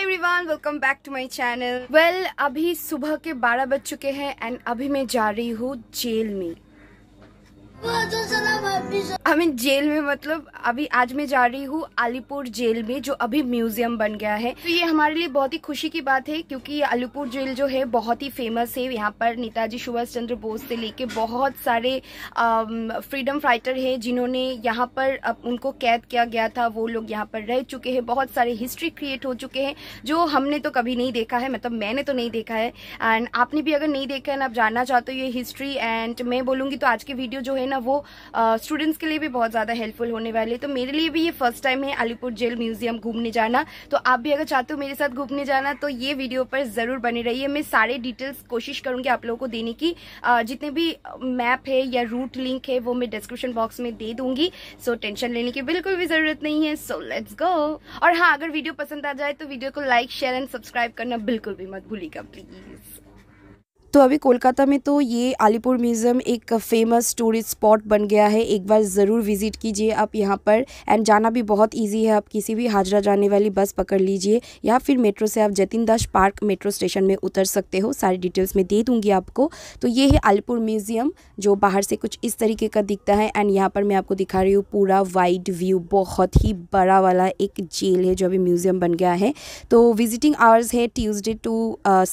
High रिवान welcome back to my channel well अभी सुबह के 12 बज चुके हैं एंड अभी मैं जा रही हूँ जेल में आई जेल में मतलब अभी आज मैं जा रही हूँ अलीपुर जेल में जो अभी म्यूजियम बन गया है तो ये हमारे लिए बहुत ही खुशी की बात है क्योंकि ये अलीपुर जेल जो है बहुत ही फेमस है यहाँ पर नेताजी सुभाष चंद्र बोस से लेके बहुत सारे फ्रीडम um, फाइटर हैं जिन्होंने यहाँ पर उनको कैद किया गया था वो लोग यहाँ पर रह चुके हैं बहुत सारे हिस्ट्री क्रिएट हो चुके हैं जो हमने तो कभी नहीं देखा है मतलब मैंने तो नहीं देखा है एंड आपने भी अगर नहीं देखा है ना आप जानना चाहते हो ये हिस्ट्री एंड मैं बोलूँगी तो आज की वीडियो जो है ना वो स्टूडेंट्स के लिए भी बहुत ज़्यादा हेल्पफुल होने वाले तो मेरे लिए भी ये फर्स्ट टाइम है अलीपुर जेल म्यूजियम घूमने जाना तो आप भी अगर चाहते हो मेरे साथ घूमने जाना तो ये वीडियो पर ज़रूर बने रहिए मैं सारे डिटेल्स कोशिश करूंगी आप लोगों को देने की जितने भी मैप है या रूट लिंक है वो मैं डिस्क्रिप्शन बॉक्स में दे दूंगी सो टेंशन लेने की बिल्कुल भी ज़रूरत नहीं है सो लेट्स गो और हाँ अगर वीडियो पसंद आ जाए तो वीडियो को लाइक शेयर एंड सब्सक्राइब करना बिल्कुल भी मत भूलिएगा प्लीज़ तो अभी कोलकाता में तो ये आलीपुर म्यूज़ियम एक फेमस टूरिस्ट स्पॉट बन गया है एक बार ज़रूर विज़िट कीजिए आप यहाँ पर एंड जाना भी बहुत ईजी है आप किसी भी हाजरा जाने वाली बस पकड़ लीजिए या फिर मेट्रो से आप Jatin Das park metro station में उतर सकते हो सारी डिटेल्स मैं दे दूँगी आपको तो ये है आलीपुर म्यूज़ियम जो बाहर से कुछ इस तरीके का दिखता है एंड यहाँ पर मैं आपको दिखा रही हूँ पूरा वाइड व्यू बहुत ही बड़ा वाला एक जेल है जो अभी म्यूज़ियम बन गया है तो विजिटिंग आवर्स है ट्यूज़डे टू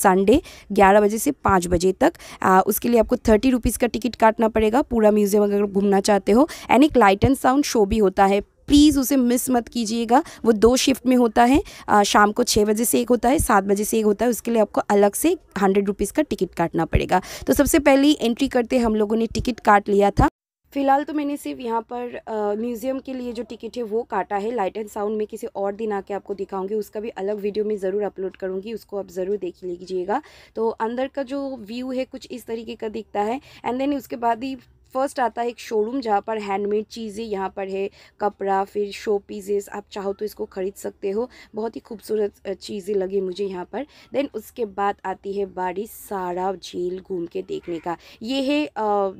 संडे ग्यारह बजे से पाँच पाँच बजे तक आ, उसके लिए आपको थर्टी रुपीज़ का टिकट काटना पड़ेगा पूरा म्यूज़ियम अगर घूमना चाहते हो एंड एक लाइट एंड साउंड शो भी होता है प्लीज़ उसे मिस मत कीजिएगा वो दो शिफ्ट में होता है आ, शाम को छः बजे से एक होता है सात बजे से एक होता है उसके लिए आपको अलग से हंड्रेड रुपीज़ का टिकट काटना पड़ेगा तो सबसे पहले एंट्री करते हम लोगों ने टिकट काट लिया था फ़िलहाल तो मैंने सिर्फ यहाँ पर म्यूज़ियम के लिए जो टिकट है वो काटा है लाइट एंड साउंड में किसी और दिन आके आपको दिखाऊंगी उसका भी अलग वीडियो में ज़रूर अपलोड करूँगी उसको आप ज़रूर देख लीजिएगा तो अंदर का जो व्यू है कुछ इस तरीके का दिखता है एंड देन उसके बाद ही फर्स्ट आता है एक शोरूम जहाँ पर हैंडमेड चीज़ें यहाँ पर है कपड़ा फिर शो पीजेस आप चाहो तो इसको ख़रीद सकते हो बहुत ही खूबसूरत चीज़ें लगी मुझे यहाँ पर देन उसके बाद आती है बारी सारा झील घूम के देखने का ये है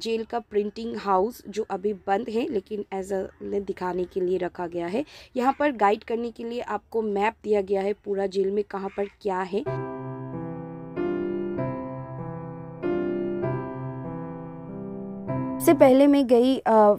जेल का प्रिंटिंग हाउस जो अभी बंद है लेकिन एज अ दिखाने के लिए रखा गया है यहाँ पर गाइड करने के लिए आपको मैप दिया गया है पूरा जेल में कहाँ पर क्या है सबसे पहले मैं गई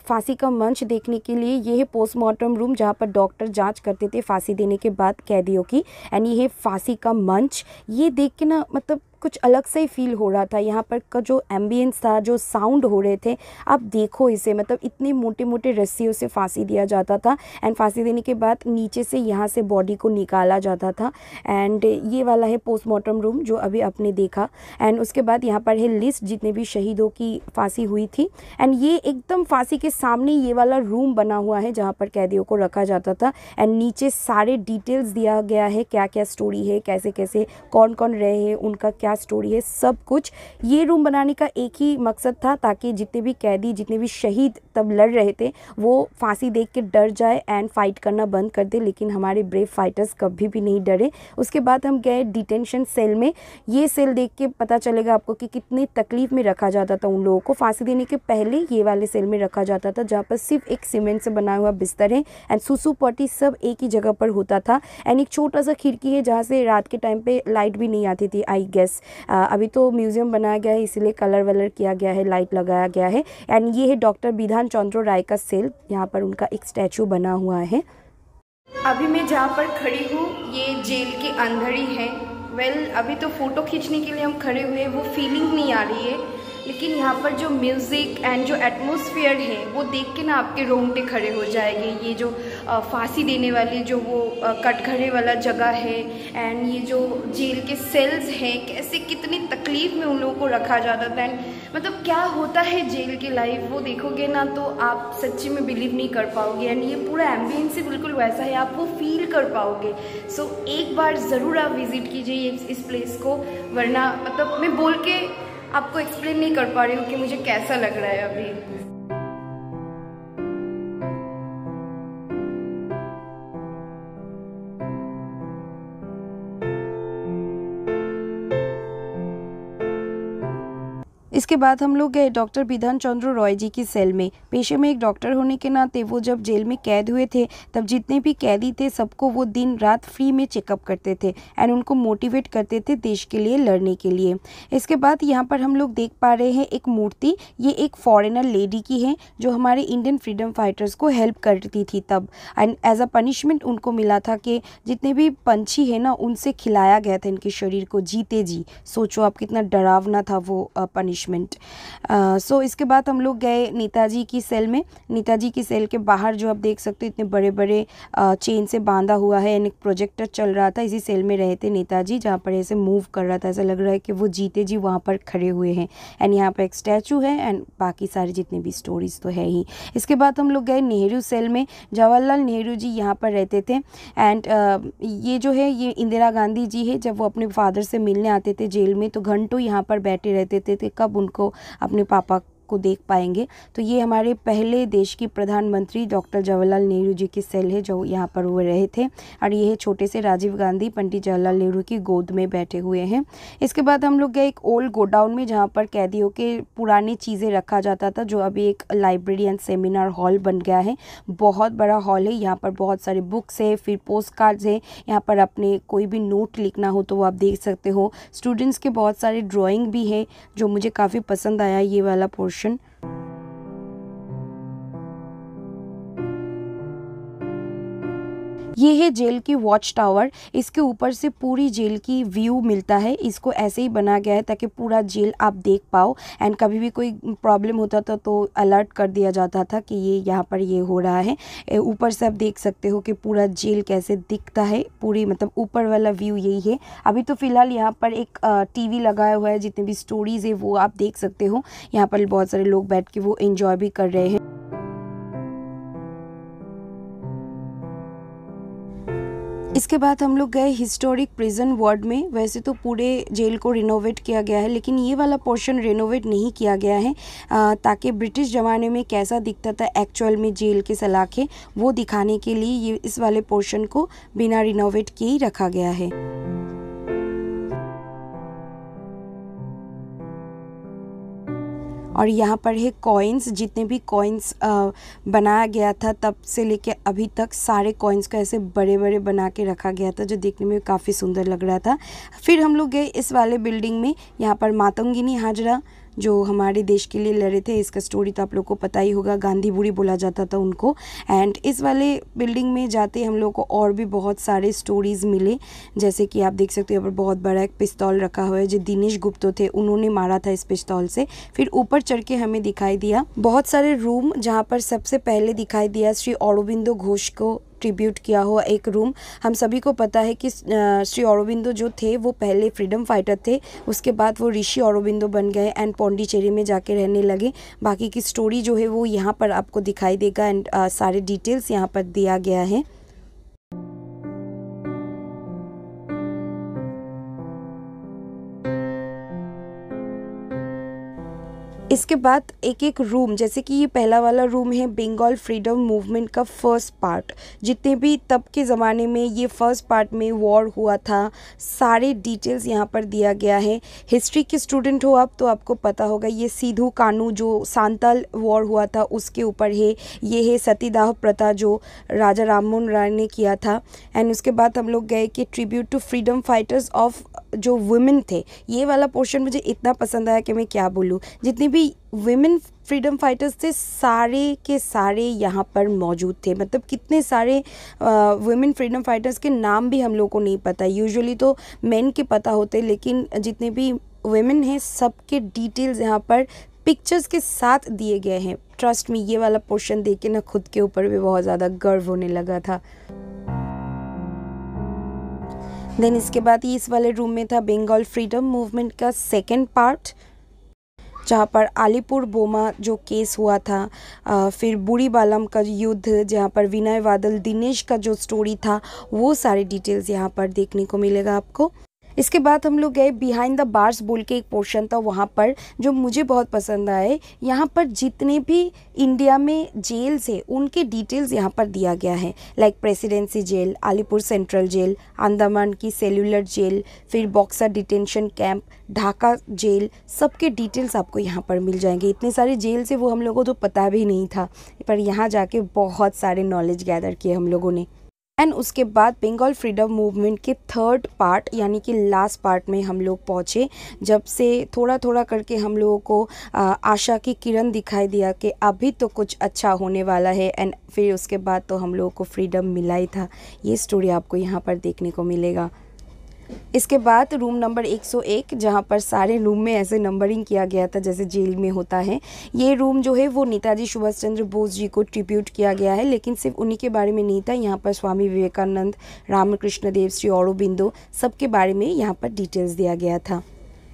फांसी का मंच देखने के लिए यह है पोस्टमार्टम रूम जहाँ पर डॉक्टर जाँच करते थे फांसी देने के बाद कैदियों की एंड यह फांसी का मंच ये देख के ना मतलब कुछ अलग से ही फील हो रहा था यहाँ पर का जो एम्बियंस था जो साउंड हो रहे थे आप देखो इसे मतलब इतने मोटे मोटे रस्सियों से फांसी दिया जाता था एंड फांसी देने के बाद नीचे से यहाँ से बॉडी को निकाला जाता था एंड ये वाला है पोस्टमार्टम रूम जो अभी आपने देखा एंड उसके बाद यहाँ पर है लिस्ट जितने भी शहीदों की फांसी हुई थी एंड ये एकदम फांसी के सामने ये वाला रूम बना हुआ है जहाँ पर कैदियों को रखा जाता था एंड नीचे सारे डिटेल्स दिया गया है क्या क्या स्टोरी है कैसे कैसे कौन कौन रहे हैं उनका क्या क्या स्टोरी है सब कुछ ये रूम बनाने का एक ही मकसद था ताकि जितने भी कैदी जितने भी शहीद तब लड़ रहे थे वो फांसी देख के डर जाए एंड फाइट करना बंद कर दे लेकिन हमारे ब्रेव फाइटर्स कभी भी नहीं डरे उसके बाद हम गए डिटेंशन सेल में ये सेल देख के पता चलेगा आपको कि कितनी तकलीफ़ में रखा जाता था उन लोगों को फांसी देने के पहले ये वाले सेल में रखा जाता था जहाँ पर सिर्फ एक सीमेंट से बना हुआ बिस्तर है एंड सुसु पॉटी सब एक ही जगह पर होता था एंड एक छोटा सा खिड़की है जहाँ से रात के टाइम पे लाइट भी नहीं आती थी आई गेस अभी तो म्यूज़ियम बनाया गया है इसीलिए कलर वलर किया गया है लाइट लगाया गया है एंड ये है डॉक्टर विधान चंद्रो राय का सेल यहाँ पर उनका एक स्टैचू बना हुआ है अभी मैं जहाँ पर खड़ी हूँ ये जेल के अंदर ही है वेल well, अभी तो फ़ोटो खींचने के लिए हम खड़े हुए वो फीलिंग नहीं आ रही है लेकिन यहाँ पर जो म्यूज़िक एंड जो एटमोसफियर है वो देख के ना आपके रोंगटे खड़े हो जाएंगे ये जो फांसी देने वाली जो वो कटघरे वाला जगह है एंड ये जो जेल के सेल्स हैं कैसे कितनी तकलीफ़ में उन लोगों को रखा जाता था एंड मतलब क्या होता है जेल की लाइफ वो देखोगे ना तो आप सच्ची में बिलीव नहीं कर पाओगे एंड ये पूरा एम्बियंस ही बिल्कुल वैसा है आप वो फील कर पाओगे सो so, एक बार ज़रूर आप विज़िट कीजिए इस प्लेस को वरना मतलब मैं बोल के आपको एक्सप्लेन नहीं कर पा रही हूँ कि मुझे कैसा लग रहा है अभी इसके बाद हम लोग गए डॉक्टर विधान चंद्र रॉय जी की सेल में पेशे में एक डॉक्टर होने के नाते वो जब जेल में कैद हुए थे तब जितने भी कैदी थे सबको वो दिन रात फ्री में चेकअप करते थे एंड उनको मोटिवेट करते थे देश के लिए लड़ने के लिए इसके बाद यहाँ पर हम लोग देख पा रहे हैं एक मूर्ति ये एक फॉरेनर लेडी की है जो हमारे इंडियन फ्रीडम फाइटर्स को हेल्प करती थी तब एंड एज अ पनिशमेंट उनको मिला था कि जितने भी पंछी है ना उनसे खिलाया गया था इनके शरीर को जीते जी सोचो आप कितना डरावना था वो पनिशमेंट पनिशमेंट सो uh, इसके बाद हम लोग गए नेताजी की सेल में नेताजी की सेल के बाहर जो आप देख सकते हो इतने बड़े बड़े चेन से बांधा हुआ है एंड एक प्रोजेक्टर चल रहा था इसी सेल में रहे थे नेताजी जहाँ पर ऐसे मूव कर रहा था ऐसा लग रहा है कि वो जीते जी वहाँ पर खड़े हुए हैं एंड यहाँ पर एक स्टैचू है एंड बाकी सारे जितने भी स्टोरीज तो है ही इसके बाद हम लोग गए नेहरू सेल में जवाहरलाल नेहरू जी यहाँ पर रहते थे एंड uh, ये जो है ये इंदिरा गांधी जी है जब वो अपने फादर से मिलने आते थे जेल में तो घंटों यहाँ पर बैठे रहते थे कब उनको अपने पापा को देख पाएंगे तो ये हमारे पहले देश की प्रधानमंत्री डॉक्टर जवाहरलाल नेहरू जी की सेल है जो यहाँ पर हुए रहे थे और ये छोटे से राजीव गांधी पंडित जवाहरलाल नेहरू की गोद में बैठे हुए हैं इसके बाद हम लोग गए एक ओल्ड गोडाउन में जहाँ पर कैदियों के पुरानी चीज़ें रखा जाता था जो अभी एक लाइब्रेरी एंड सेमिनार हॉल बन गया है बहुत बड़ा हॉल है यहाँ पर बहुत सारे बुक्स है फिर पोस्ट कार्ड्स है यहाँ पर अपने कोई भी नोट लिखना हो तो वो आप देख सकते हो स्टूडेंट्स के बहुत सारे ड्राॅइंग भी हैं जो मुझे काफ़ी पसंद आया ये वाला पोर्शन solution ये है जेल की वॉच टावर इसके ऊपर से पूरी जेल की व्यू मिलता है इसको ऐसे ही बना गया है ताकि पूरा जेल आप देख पाओ एंड कभी भी कोई प्रॉब्लम होता था तो अलर्ट कर दिया जाता था कि ये यहाँ पर ये हो रहा है ऊपर से आप देख सकते हो कि पूरा जेल कैसे दिखता है पूरी मतलब ऊपर वाला व्यू यही है अभी तो फिलहाल यहाँ पर एक टीवी लगाया हुआ है जितने भी स्टोरीज है वो आप देख सकते हो यहाँ पर बहुत सारे लोग बैठ के वो एंजॉय भी कर रहे हैं हम्म। इसके बाद हम लोग गए हिस्टोरिक प्रिजन वार्ड में वैसे तो पूरे जेल को रिनोवेट किया गया है लेकिन ये वाला पोर्शन रिनोवेट नहीं किया गया है आ, ताकि ब्रिटिश ज़माने में कैसा दिखता था एक्चुअल में जेल के सलाखें वो दिखाने के लिए ये इस वाले पोर्शन को बिना रिनोवेट किए ही रखा गया है और यहाँ पर है कॉइन्स जितने भी कॉइन्स बनाया गया था तब से लेके अभी तक सारे कॉइन्स को ऐसे बड़े बड़े बना के रखा गया था जो देखने में काफ़ी सुंदर लग रहा था फिर हम लोग गए इस वाले बिल्डिंग में यहाँ पर मातंगिनी हाजरा जो हमारे देश के लिए लड़े थे इसका स्टोरी तो आप लोग को पता ही होगा गांधी बुरी बोला जाता था उनको एंड इस वाले बिल्डिंग में जाते हम लोग को और भी बहुत सारे स्टोरीज़ मिले जैसे कि आप देख सकते हो यहाँ पर बहुत बड़ा एक पिस्तौल रखा हुआ है जो दिनेश गुप्तो थे उन्होंने मारा था इस पिस्तौल से फिर ऊपर चढ़ के हमें दिखाई दिया बहुत सारे रूम जहाँ पर सबसे पहले दिखाई दिया श्री औरबिंदो घोष को ट्रिब्यूट किया हुआ एक रूम हम सभी को पता है कि श्री औरबिंदो जो थे वो पहले फ्रीडम फाइटर थे उसके बाद वो ऋषि औरबिंदो बन गए एंड पौंडीचेरी में जाके रहने लगे बाकी की स्टोरी जो है वो यहाँ पर आपको दिखाई देगा एंड सारे डिटेल्स यहाँ पर दिया गया है इसके बाद एक एक रूम जैसे कि ये पहला वाला रूम है बंगाल फ्रीडम मूवमेंट का फर्स्ट पार्ट जितने भी तब के ज़माने में ये फर्स्ट पार्ट में वॉर हुआ था सारे डिटेल्स यहाँ पर दिया गया है हिस्ट्री के स्टूडेंट हो आप तो आपको पता होगा ये सीधू कानू जो सांताल वॉर हुआ था उसके ऊपर है ये है सतीदाह प्रथा जो राजा राममोहन राय ने किया था एंड उसके बाद हम लोग गए कि tribute to freedom fighters of जो वुमेन थे ये वाला पोर्शन मुझे इतना पसंद आया कि मैं क्या बोलूँ जितनी भी वेमेन फ्रीडम फाइटर्स थे सारे के सारे यहाँ पर मौजूद थे मतलब कितने सारे वुमेन फ्रीडम फाइटर्स के नाम भी हम लोग को नहीं पता यूजुअली तो मेन के पता होते लेकिन जितने भी वेमेन हैं सबके डिटेल्स यहाँ पर पिक्चर्स के साथ दिए गए हैं ट्रस्ट में ये वाला पोर्शन देख के ना खुद के ऊपर भी बहुत ज़्यादा गर्व होने लगा था देन इसके बाद इस वाले रूम में था बंगाल फ्रीडम मूवमेंट का सेकेंड पार्ट जहाँ पर आलीपुर बोमा जो केस हुआ था फिर बुरी बालम का युद्ध जहाँ पर विनय वादल दिनेश का जो स्टोरी था वो सारे डिटेल्स यहाँ पर देखने को मिलेगा आपको इसके बाद हम लोग गए बिहाइंड द बार्स बोल के एक पोर्शन था वहाँ पर जो मुझे बहुत पसंद आए यहाँ पर जितने भी इंडिया में जेल्स है उनके डिटेल्स यहाँ पर दिया गया है like Presidency jail Alipur central jail Andaman की सेलुलर जेल फिर Buxa detention camp Dhaka jail सबके डिटेल्स आपको यहाँ पर मिल जाएंगे इतने सारे जेल से वो हम लोगों को तो पता भी नहीं था पर यहाँ जाके बहुत सारे नॉलेज गैदर किए हम लोगों ने एंड उसके बाद बंगाल फ्रीडम मूवमेंट के थर्ड पार्ट यानी कि लास्ट पार्ट में हम लोग पहुँचे जब से थोड़ा थोड़ा करके हम लोगों को आशा की किरण दिखाई दिया कि अभी तो कुछ अच्छा होने वाला है एंड फिर उसके बाद तो हम लोगों को फ्रीडम मिला ही था ये स्टोरी आपको यहाँ पर देखने को मिलेगा इसके बाद रूम नंबर 101 जहाँ पर सारे रूम में ऐसे नंबरिंग किया गया था जैसे जेल में होता है ये रूम जो है वो नेताजी सुभाष चंद्र बोस जी को ट्रिब्यूट किया गया है लेकिन सिर्फ उन्हीं के बारे में नहीं था यहाँ पर स्वामी विवेकानंद रामकृष्ण देव श्री औरबिंदो सबके बारे में यहाँ पर डिटेल्स दिया गया था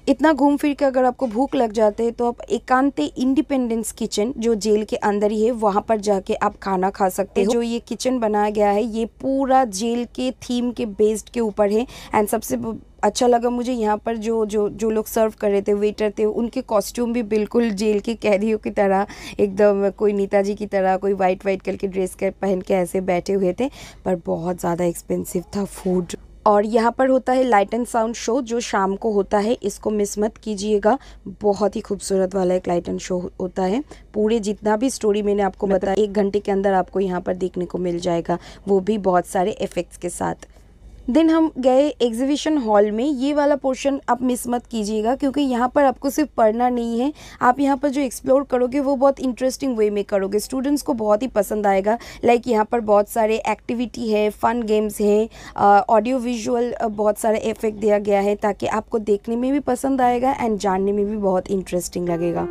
इतना घूम फिर के अगर आपको भूख लग जाते है तो आप एकांत इंडिपेंडेंस किचन जो जेल के अंदर ही है वहाँ पर जाके आप खाना खा सकते हैं जो ये किचन बनाया गया है ये पूरा जेल के थीम के बेस्ड के ऊपर है एंड सबसे अच्छा लगा मुझे यहाँ पर जो जो जो लोग सर्व कर रहे थे वेटर थे उनके कॉस्ट्यूम भी बिल्कुल जेल के कैदियों की तरह एकदम कोई नेताजी की तरह कोई वाइट वाइट कलर के ड्रेस कर पहन के ऐसे बैठे हुए थे पर बहुत ज़्यादा एक्सपेंसिव था फूड और यहाँ पर होता है लाइट एंड साउंड शो जो शाम को होता है इसको मिस मत कीजिएगा बहुत ही खूबसूरत वाला एक लाइट एंड शो होता है पूरे जितना भी स्टोरी मैंने आपको तो बताया एक घंटे के अंदर आपको यहाँ पर देखने को मिल जाएगा वो भी बहुत सारे इफ़ेक्ट्स के साथ देन हम गए एग्जीबिशन हॉल में ये वाला पोर्शन आप मिस मत कीजिएगा क्योंकि यहाँ पर आपको सिर्फ पढ़ना नहीं है आप यहाँ पर जो एक्सप्लोर करोगे वो बहुत इंटरेस्टिंग वे में करोगे स्टूडेंट्स को बहुत ही पसंद आएगा लाइक यहाँ पर बहुत सारे एक्टिविटी है फ़न गेम्स हैं ऑडियो विजुअल बहुत सारे इफेक्ट दिया गया है ताकि आपको देखने में भी पसंद आएगा एंड जानने में भी बहुत इंटरेस्टिंग लगेगा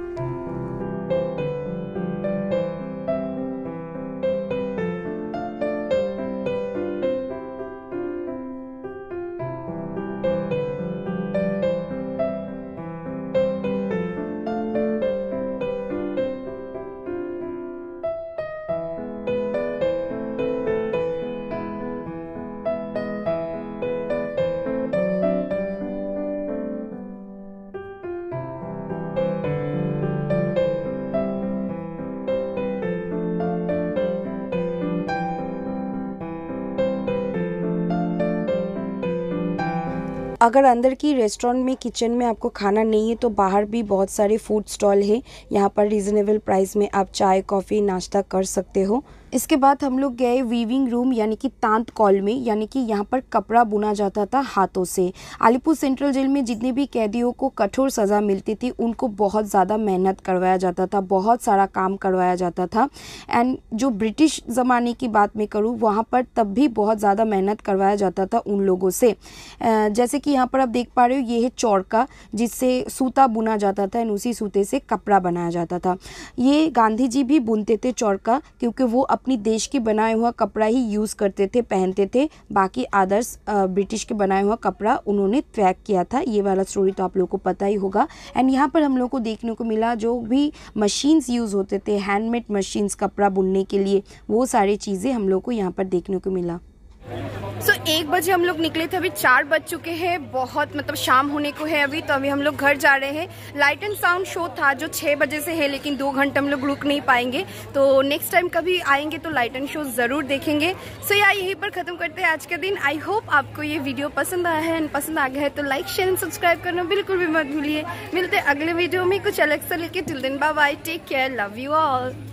अगर अंदर की रेस्टोरेंट में किचन में आपको खाना नहीं है तो बाहर भी बहुत सारे फूड स्टॉल है यहाँ पर रिजनेबल प्राइस में आप चाय कॉफ़ी नाश्ता कर सकते हो इसके बाद हम लोग गए वीविंग रूम यानी कि तांत कॉल में यानी कि यहाँ पर कपड़ा बुना जाता था हाथों से अलीपुर सेंट्रल जेल में जितने भी कैदियों को कठोर सज़ा मिलती थी उनको बहुत ज़्यादा मेहनत करवाया जाता था बहुत सारा काम करवाया जाता था एंड जो ब्रिटिश ज़माने की बात मैं करूँ वहाँ पर तब भी बहुत ज़्यादा मेहनत करवाया जाता था उन लोगों से जैसे कि यहाँ पर आप देख पा रहे हो ये है चौड़का जिससे सूता बुना जाता था एंड उसी सूते से कपड़ा बनाया जाता था ये गांधी जी भी बुनते थे चौड़का क्योंकि वो अपनी देश के बनाए हुआ कपड़ा ही यूज़ करते थे पहनते थे बाकी आदर्श ब्रिटिश के बनाए हुआ कपड़ा उन्होंने त्याग किया था ये वाला स्टोरी तो आप लोगों को पता ही होगा एंड यहाँ पर हम लोग को देखने को मिला जो भी मशीन्स यूज़ होते थे हैंडमेड मशीन्स कपड़ा बुनने के लिए वो सारी चीज़ें हम लोग को यहाँ पर देखने को मिला सो so, एक बजे हम लोग निकले थे अभी चार बज चुके हैं बहुत मतलब शाम होने को है अभी तो अभी हम लोग घर जा रहे हैं लाइट एंड साउंड शो था जो छः बजे से है लेकिन दो घंटे हम लोग रुक नहीं पाएंगे तो नेक्स्ट टाइम कभी आएंगे तो लाइट एंड शो ज़रूर देखेंगे सो so, या यहीं पर ख़त्म करते हैं आज का दिन आई होप आपको ये वीडियो पसंद आया है पसंद आ गया है तो लाइक शेयर एंड सब्सक्राइब करना बिल्कुल भी मत भूलिए मिलते अगले वीडियो में कुछ अलग से लेके till then bye take care love you all